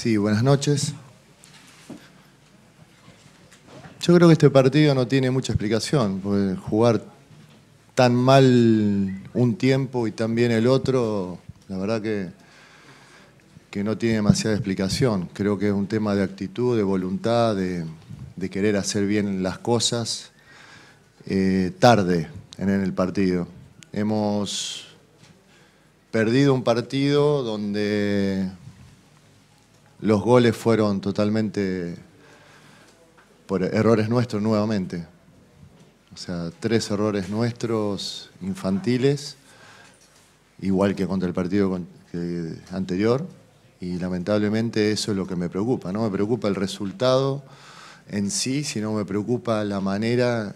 Sí, buenas noches. Yo creo que este partido no tiene mucha explicación, jugar tan mal un tiempo y tan bien el otro, la verdad que, que no tiene demasiada explicación. Creo que es un tema de actitud, de voluntad, de, querer hacer bien las cosas eh, tarde en el partido. Hemos perdido un partido donde los goles fueron totalmente por errores nuestros nuevamente. O sea, tres errores nuestros infantiles, igual que contra el partido anterior. Y lamentablemente eso es lo que me preocupa. No me preocupa el resultado en sí, sino me preocupa la manera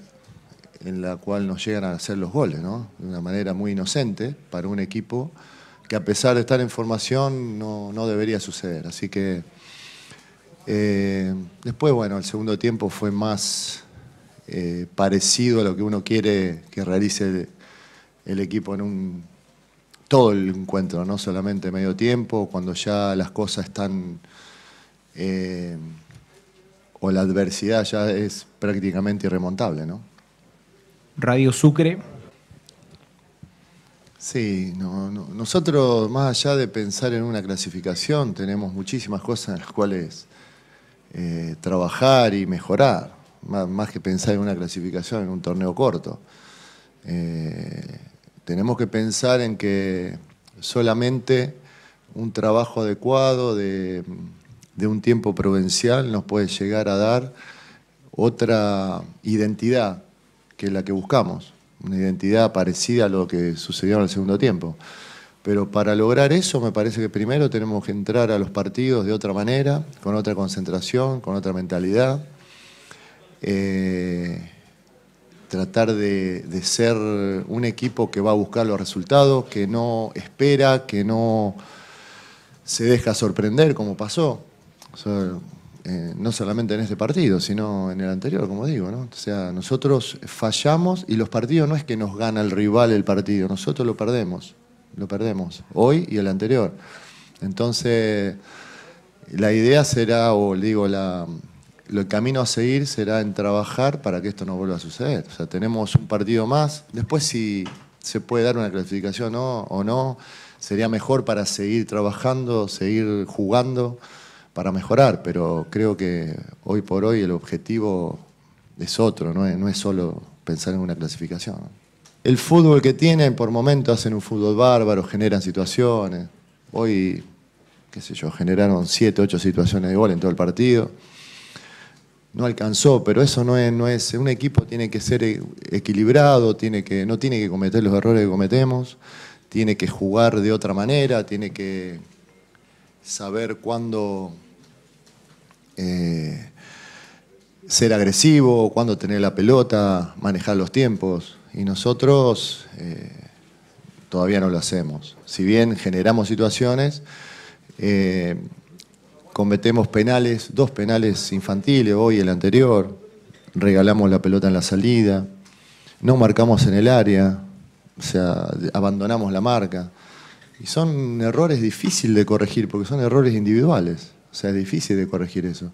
en la cual nos llegan a hacer los goles, ¿no? De una manera muy inocente para un equipo que a pesar de estar en formación no, debería suceder. Así que eh, después, bueno, el segundo tiempo fue más eh, parecido a lo que uno quiere que realice el, equipo en un, todo el encuentro, no solamente medio tiempo, cuando ya las cosas están... Eh, o la adversidad ya es prácticamente irremontable, Radio Sucre, Sí, no, nosotros más allá de pensar en una clasificación, tenemos muchísimas cosas en las cuales eh, trabajar y mejorar, más, que pensar en una clasificación, en un torneo corto. Eh, tenemos que pensar en que solamente un trabajo adecuado de, un tiempo provincial nos puede llegar a dar otra identidad que la que buscamos una identidad parecida a lo que sucedió en el segundo tiempo. Pero para lograr eso me parece que primero tenemos que entrar a los partidos de otra manera, con otra concentración, con otra mentalidad, eh, tratar de, ser un equipo que va a buscar los resultados, que no espera, que no se deja sorprender como pasó. Eh, no solamente en este partido, sino en el anterior, como digo, ¿no? O sea, nosotros fallamos y los partidos no es que nos gana el rival el partido, nosotros lo perdemos, lo perdemos, hoy y el anterior. Entonces, la idea será, o digo, la, el camino a seguir será en trabajar para que esto no vuelva a suceder. O sea, tenemos un partido más, después si se puede dar una clasificación o no, sería mejor para seguir trabajando, seguir jugando para mejorar, pero creo que hoy por hoy el objetivo es otro, no es, solo pensar en una clasificación. El fútbol que tienen, por momentos hacen un fútbol bárbaro, generan situaciones. Hoy, qué sé yo, generaron 7, 8 situaciones de gol en todo el partido. No alcanzó, pero eso no es, no es. Un equipo tiene que ser equilibrado, tiene que, no tiene que cometer los errores que cometemos, tiene que jugar de otra manera, tiene que saber cuándo eh, ser agresivo, cuándo tener la pelota, manejar los tiempos. Y nosotros eh, todavía no lo hacemos. Si bien generamos situaciones, eh, cometemos penales, dos penales infantiles, hoy el anterior, regalamos la pelota en la salida, no marcamos en el área, o sea, abandonamos la marca. Y son errores difíciles de corregir, porque son errores individuales. O sea, es difícil de corregir eso.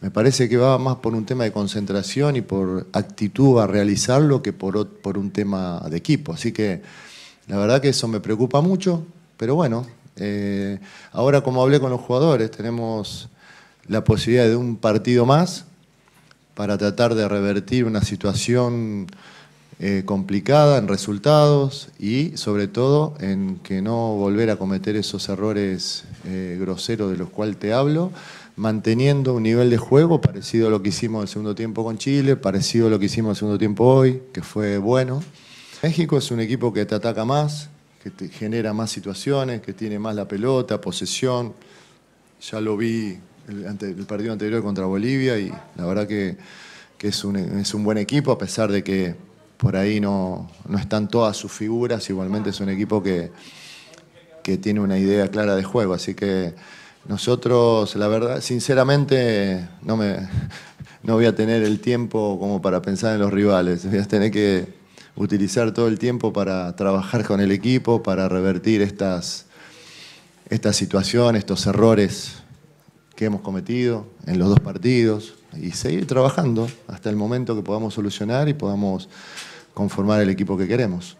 Me parece que va más por un tema de concentración y por actitud a realizarlo que por, por un tema de equipo. Así que la verdad que eso me preocupa mucho, pero bueno, eh, ahora como hablé con los jugadores, tenemos la posibilidad de un partido más para tratar de revertir una situación eh, complicada en resultados y sobre todo en que no volver a cometer esos errores eh, groseros de los cuales te hablo, manteniendo un nivel de juego parecido a lo que hicimos el segundo tiempo con Chile, parecido a lo que hicimos el segundo tiempo hoy, que fue bueno. México es un equipo que te ataca más, que te genera más situaciones, que tiene más la pelota, posesión. Ya lo vi el, ante, el partido anterior contra Bolivia y la verdad que, es, es un buen equipo a pesar de que por ahí no, están todas sus figuras, igualmente es un equipo que, que tiene una idea clara de juego, así que nosotros, la verdad, sinceramente, no, no voy a tener el tiempo como para pensar en los rivales, voy a tener que utilizar todo el tiempo para trabajar con el equipo, para revertir estas, esta situación, estos errores que hemos cometido en los dos partidos y seguir trabajando hasta el momento que podamos solucionar y podamos conformar el equipo que queremos.